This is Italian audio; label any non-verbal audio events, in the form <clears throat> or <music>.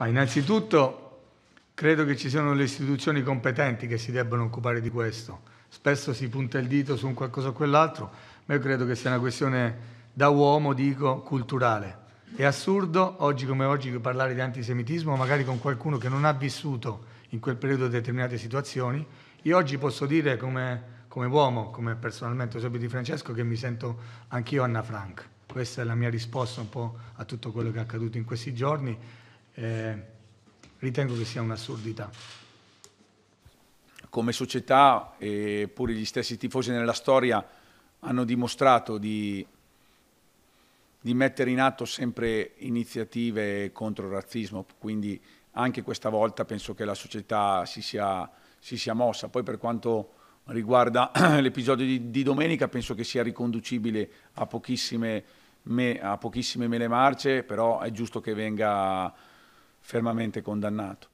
Ma innanzitutto credo che ci siano le istituzioni competenti che si debbano occupare di questo. Spesso si punta il dito su un qualcosa o quell'altro, ma io credo che sia una questione da uomo, dico, culturale. È assurdo oggi come oggi parlare di antisemitismo magari con qualcuno che non ha vissuto in quel periodo determinate situazioni. Io oggi posso dire come, come uomo, come personalmente Eusebio Di Francesco, che mi sento anch'io Anna Frank. Questa è la mia risposta un po' a tutto quello che è accaduto in questi giorni eh, ritengo che sia un'assurdità. Come società e pure gli stessi tifosi nella storia hanno dimostrato di, di mettere in atto sempre iniziative contro il razzismo, quindi anche questa volta penso che la società si sia, si sia mossa. Poi per quanto riguarda <clears throat> l'episodio di, di, domenica penso che sia riconducibile a pochissime, me, a pochissime mele marce, però è giusto che venga fermamente condannato.